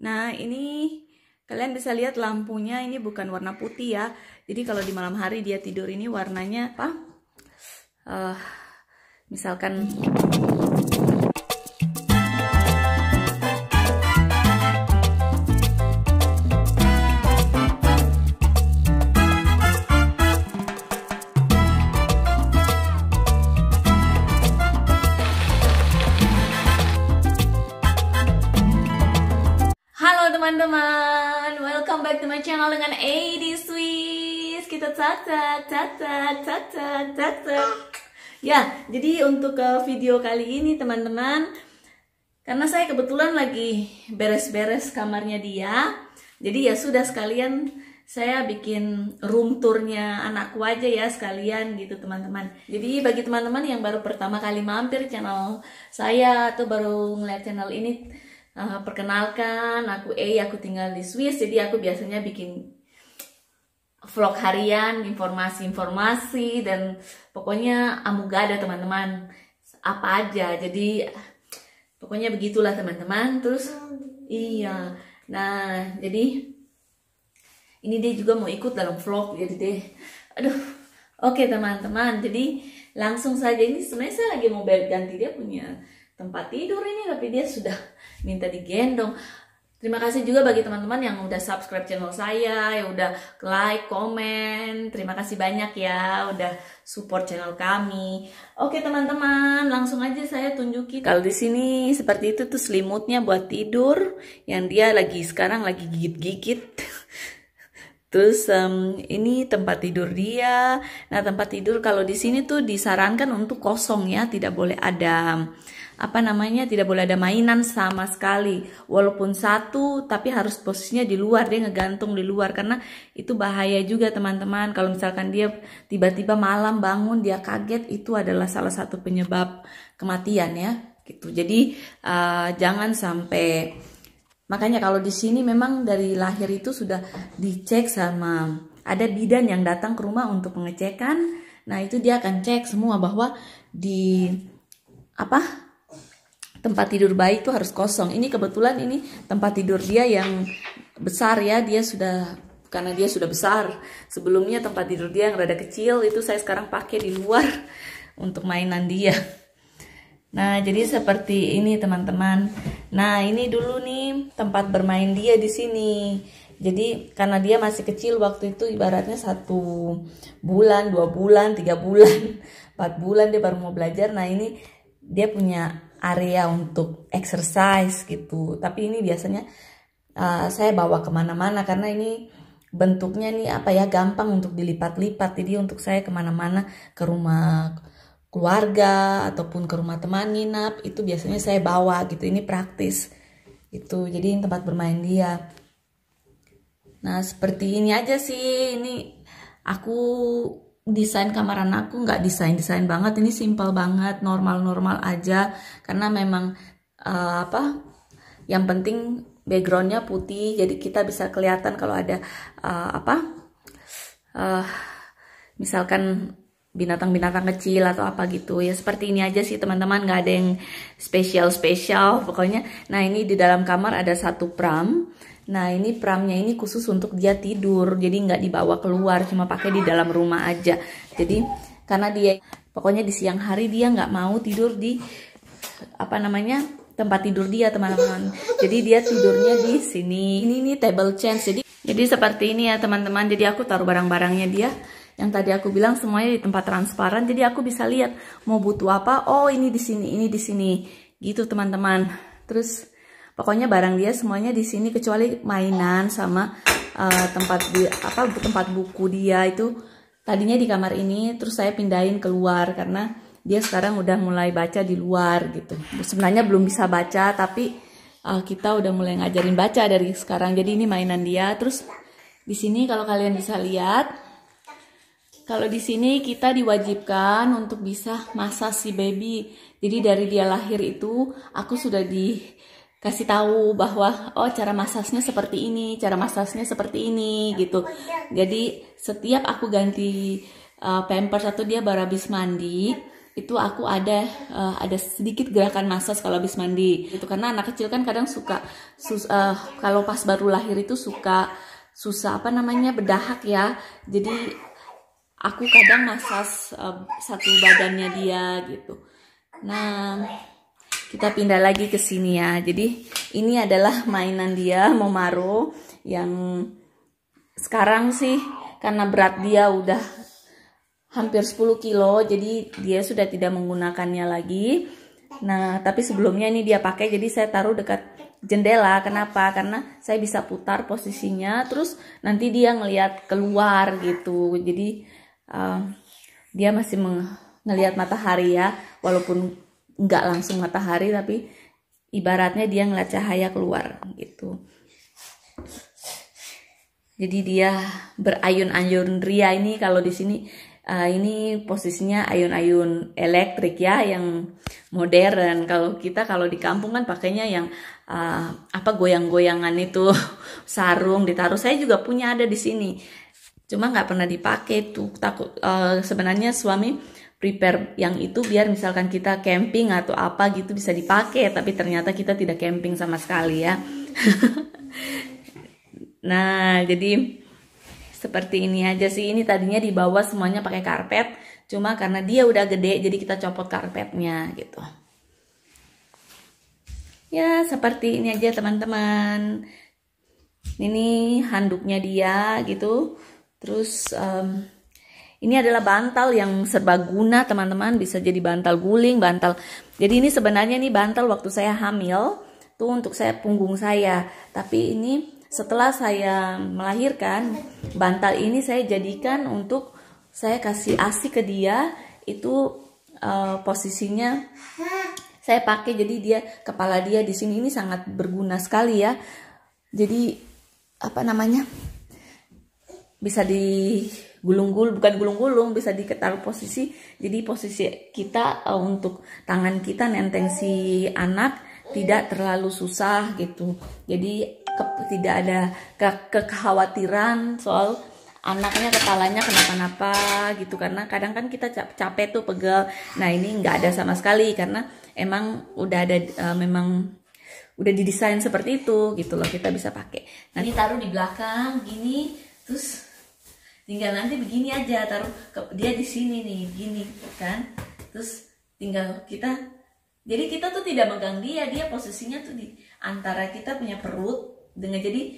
Nah, ini kalian bisa lihat lampunya ini bukan warna putih ya. Jadi kalau di malam hari dia tidur ini warnanya apa? Uh, misalkan teman-teman Welcome back to my channel dengan AD Swiss Kita tak tak tak tak Ya, jadi untuk ke eh, video kali ini teman-teman Karena saya kebetulan lagi beres-beres kamarnya dia Jadi ya sudah sekalian saya bikin room tournya anakku aja ya sekalian gitu teman-teman jadi bagi teman-teman yang baru pertama kali mampir channel saya atau baru ngeliat channel ini uh, perkenalkan aku E aku tinggal di Swiss jadi aku biasanya bikin vlog harian informasi-informasi dan pokoknya ada teman-teman apa aja jadi pokoknya begitulah teman-teman terus iya nah jadi ini dia juga mau ikut dalam vlog jadi deh aduh oke okay, teman-teman jadi langsung saja ini sebenarnya saya lagi mau ganti dia punya tempat tidur ini tapi dia sudah minta digendong Terima kasih juga bagi teman-teman yang udah subscribe channel saya, yang udah like, komen. Terima kasih banyak ya udah support channel kami. Oke teman-teman, langsung aja saya tunjukin. Kalau di sini seperti itu tuh selimutnya buat tidur yang dia lagi sekarang lagi gigit-gigit. Terus um, ini tempat tidur dia. Nah, tempat tidur kalau di sini tuh disarankan untuk kosong ya, tidak boleh ada apa namanya tidak boleh ada mainan sama sekali walaupun satu tapi harus posisinya di luar dia ngegantung di luar karena itu bahaya juga teman-teman kalau misalkan dia tiba-tiba malam bangun dia kaget itu adalah salah satu penyebab kematian ya gitu jadi uh, jangan sampai makanya kalau di sini memang dari lahir itu sudah dicek sama ada bidan yang datang ke rumah untuk pengecekan nah itu dia akan cek semua bahwa di apa tempat tidur bayi itu harus kosong. Ini kebetulan ini tempat tidur dia yang besar ya, dia sudah karena dia sudah besar. Sebelumnya tempat tidur dia yang rada kecil itu saya sekarang pakai di luar untuk mainan dia. Nah, jadi seperti ini teman-teman. Nah, ini dulu nih tempat bermain dia di sini. Jadi karena dia masih kecil waktu itu ibaratnya satu bulan, dua bulan, tiga bulan, empat bulan dia baru mau belajar. Nah ini dia punya area untuk exercise gitu tapi ini biasanya uh, saya bawa kemana-mana karena ini bentuknya nih apa ya gampang untuk dilipat-lipat jadi untuk saya kemana-mana ke rumah keluarga ataupun ke rumah teman nginap itu biasanya saya bawa gitu ini praktis itu jadi ini tempat bermain dia nah seperti ini aja sih ini aku desain kamar aku nggak desain desain banget ini simple banget normal normal aja karena memang uh, apa yang penting backgroundnya putih jadi kita bisa kelihatan kalau ada uh, apa uh, misalkan binatang-binatang kecil atau apa gitu ya seperti ini aja sih teman-teman nggak ada yang spesial-spesial pokoknya nah ini di dalam kamar ada satu pram nah ini pramnya ini khusus untuk dia tidur jadi nggak dibawa keluar cuma pakai di dalam rumah aja jadi karena dia pokoknya di siang hari dia nggak mau tidur di apa namanya tempat tidur dia teman-teman jadi dia tidurnya di sini ini ini table change jadi jadi seperti ini ya teman-teman jadi aku taruh barang-barangnya dia yang tadi aku bilang semuanya di tempat transparan jadi aku bisa lihat mau butuh apa oh ini di sini ini di sini gitu teman-teman terus pokoknya barang dia semuanya di sini kecuali mainan sama uh, tempat di apa tempat buku dia itu tadinya di kamar ini terus saya pindahin keluar karena dia sekarang udah mulai baca di luar gitu sebenarnya belum bisa baca tapi uh, kita udah mulai ngajarin baca dari sekarang jadi ini mainan dia terus di sini kalau kalian bisa lihat kalau di sini kita diwajibkan untuk bisa masa si baby. Jadi dari dia lahir itu aku sudah dikasih tahu bahwa oh cara masasnya seperti ini, cara masasnya seperti ini gitu. Jadi setiap aku ganti uh, pampers atau dia baru habis mandi, itu aku ada uh, ada sedikit gerakan masas kalau habis mandi itu karena anak kecil kan kadang suka sus, uh, kalau pas baru lahir itu suka susah apa namanya bedahak ya jadi aku kadang masas uh, satu badannya dia gitu. Nah, kita pindah lagi ke sini ya. Jadi ini adalah mainan dia Momaro yang sekarang sih karena berat dia udah hampir 10 kilo jadi dia sudah tidak menggunakannya lagi. Nah, tapi sebelumnya ini dia pakai jadi saya taruh dekat jendela. Kenapa? Karena saya bisa putar posisinya terus nanti dia ngelihat keluar gitu. Jadi dia masih melihat matahari ya walaupun nggak langsung matahari tapi ibaratnya dia ngeliat cahaya keluar gitu jadi dia berayun-ayun ria ini kalau di sini uh, ini posisinya ayun-ayun elektrik ya yang modern kalau kita kalau di kampung kan pakainya yang uh, apa goyang-goyangan itu sarung ditaruh saya juga punya ada di sini cuma nggak pernah dipakai tuh takut uh, sebenarnya suami prepare yang itu biar misalkan kita camping atau apa gitu bisa dipakai tapi ternyata kita tidak camping sama sekali ya nah jadi seperti ini aja sih ini tadinya di bawah semuanya pakai karpet cuma karena dia udah gede jadi kita copot karpetnya gitu ya seperti ini aja teman-teman ini handuknya dia gitu Terus um, ini adalah bantal yang serbaguna teman-teman bisa jadi bantal guling, bantal. Jadi ini sebenarnya ini bantal waktu saya hamil tuh untuk saya punggung saya. Tapi ini setelah saya melahirkan bantal ini saya jadikan untuk saya kasih asi ke dia itu uh, posisinya saya pakai jadi dia kepala dia di sini ini sangat berguna sekali ya. Jadi apa namanya? bisa digulung-gulung bukan gulung-gulung bisa diketaruh posisi jadi posisi kita uh, untuk tangan kita nenteng si anak tidak terlalu susah gitu jadi ke, tidak ada ke, kekhawatiran soal anaknya kepalanya kenapa-napa gitu karena kadang kan kita capek tuh pegel nah ini nggak ada sama sekali karena emang udah ada uh, memang udah didesain seperti itu gitu loh kita bisa pakai nah ini taruh di belakang gini terus tinggal nanti begini aja taruh ke, dia di sini nih gini kan terus tinggal kita jadi kita tuh tidak megang dia dia posisinya tuh di antara kita punya perut dengan jadi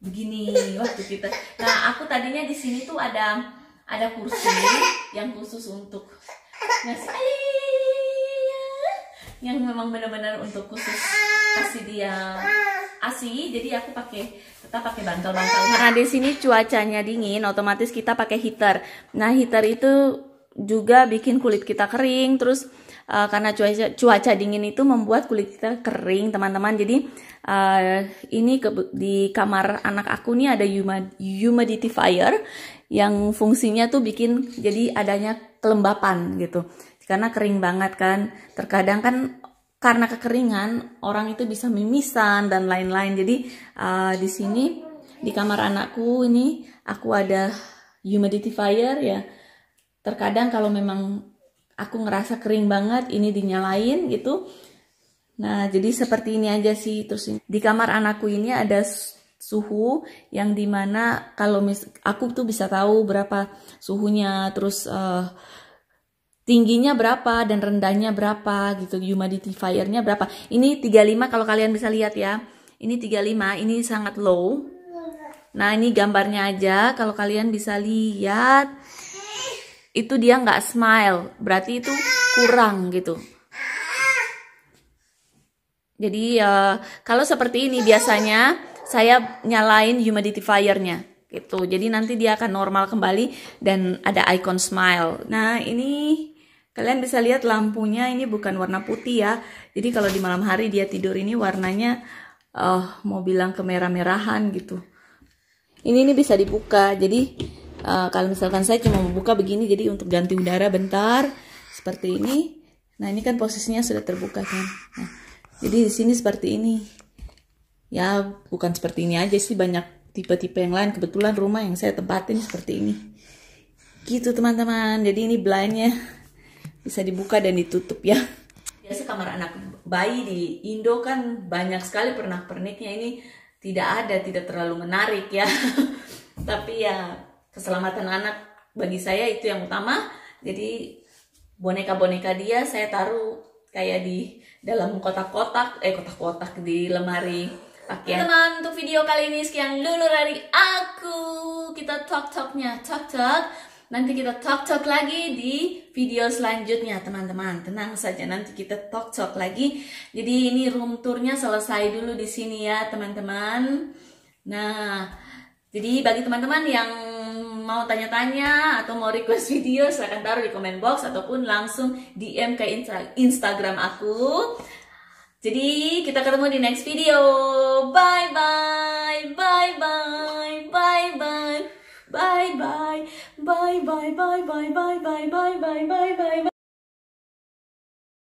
begini waktu kita nah aku tadinya di sini tuh ada ada kursi yang khusus untuk ngasih yang memang benar-benar untuk khusus kasih dia asi jadi aku pakai tetap pakai bantal-bantal karena nah, di sini cuacanya dingin otomatis kita pakai heater nah heater itu juga bikin kulit kita kering terus uh, karena cuaca cuaca dingin itu membuat kulit kita kering teman-teman jadi uh, ini ke, di kamar anak aku nih ada humidifier yang fungsinya tuh bikin jadi adanya kelembapan gitu karena kering banget kan terkadang kan karena kekeringan orang itu bisa mimisan dan lain-lain. Jadi uh, di sini di kamar anakku ini aku ada humidifier ya. Terkadang kalau memang aku ngerasa kering banget ini dinyalain gitu. Nah, jadi seperti ini aja sih. Terus di kamar anakku ini ada suhu yang dimana kalau mis aku tuh bisa tahu berapa suhunya terus uh, tingginya berapa dan rendahnya berapa gitu fire-nya berapa ini 35 kalau kalian bisa lihat ya ini 35 ini sangat low nah ini gambarnya aja kalau kalian bisa lihat itu dia nggak smile berarti itu kurang gitu jadi uh, kalau seperti ini biasanya saya nyalain humidifier-nya gitu. Jadi nanti dia akan normal kembali dan ada icon smile. Nah, ini Kalian bisa lihat lampunya ini bukan warna putih ya. Jadi kalau di malam hari dia tidur ini warnanya uh, mau bilang kemerah-merahan gitu. Ini ini bisa dibuka. Jadi uh, kalau misalkan saya cuma membuka begini jadi untuk ganti udara bentar seperti ini. Nah, ini kan posisinya sudah terbuka kan. Nah, jadi di sini seperti ini. Ya, bukan seperti ini aja sih banyak tipe-tipe yang lain. Kebetulan rumah yang saya tempatin seperti ini. Gitu teman-teman. Jadi ini blindnya bisa dibuka dan ditutup ya biasa kamar anak bayi di Indo kan banyak sekali pernah perniknya ini tidak ada tidak terlalu menarik ya tapi ya keselamatan anak bagi saya itu yang utama jadi boneka-boneka dia saya taruh kayak di dalam kotak-kotak eh kotak-kotak di lemari pakaian teman untuk video kali ini sekian dulu dari aku kita talk talknya talk talk Nanti kita talk-talk lagi di video selanjutnya teman-teman. Tenang saja nanti kita talk-talk lagi. Jadi ini room tournya selesai dulu di sini ya teman-teman. Nah, jadi bagi teman-teman yang mau tanya-tanya atau mau request video silahkan taruh di comment box ataupun langsung DM ke Instagram aku. Jadi kita ketemu di next video. Bye bye. Bye bye. Bye. バイバイバイバイバイバイバイバイバイバイ